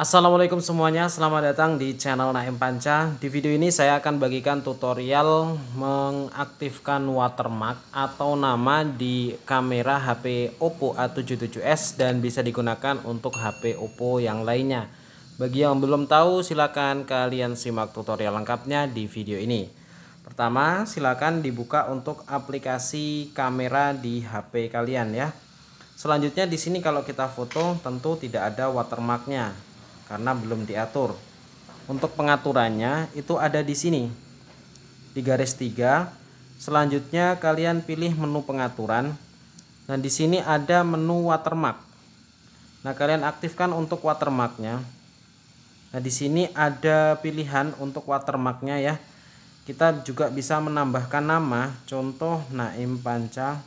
Assalamualaikum semuanya, selamat datang di channel Naim Panca Di video ini saya akan bagikan tutorial mengaktifkan watermark atau nama di kamera HP Oppo A77s dan bisa digunakan untuk HP Oppo yang lainnya Bagi yang belum tahu silakan kalian simak tutorial lengkapnya di video ini Pertama silakan dibuka untuk aplikasi kamera di HP kalian ya Selanjutnya di sini kalau kita foto tentu tidak ada watermarknya karena belum diatur. Untuk pengaturannya itu ada di sini. Di garis 3. Selanjutnya kalian pilih menu pengaturan dan di sini ada menu watermark. Nah, kalian aktifkan untuk watermarknya. Nah, di sini ada pilihan untuk watermarknya ya. Kita juga bisa menambahkan nama, contoh Naim Panca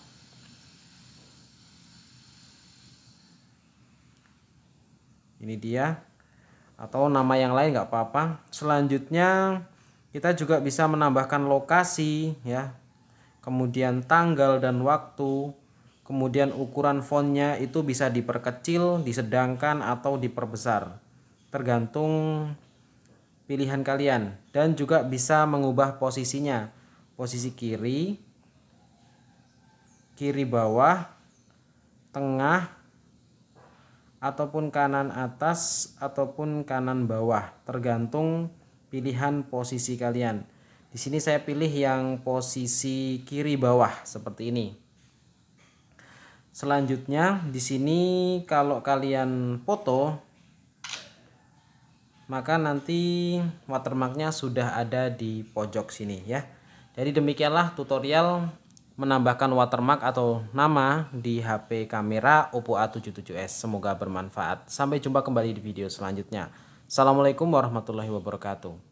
ini dia atau nama yang lain nggak apa-apa selanjutnya kita juga bisa menambahkan lokasi ya kemudian tanggal dan waktu kemudian ukuran fontnya itu bisa diperkecil disedangkan atau diperbesar tergantung pilihan kalian dan juga bisa mengubah posisinya posisi kiri kiri bawah tengah ataupun kanan atas ataupun kanan bawah tergantung pilihan posisi kalian. Di sini saya pilih yang posisi kiri bawah seperti ini. Selanjutnya di sini kalau kalian foto maka nanti watermarknya sudah ada di pojok sini ya. Jadi demikianlah tutorial menambahkan watermark atau nama di HP kamera Oppo A77s. Semoga bermanfaat. Sampai jumpa kembali di video selanjutnya. Assalamualaikum warahmatullahi wabarakatuh.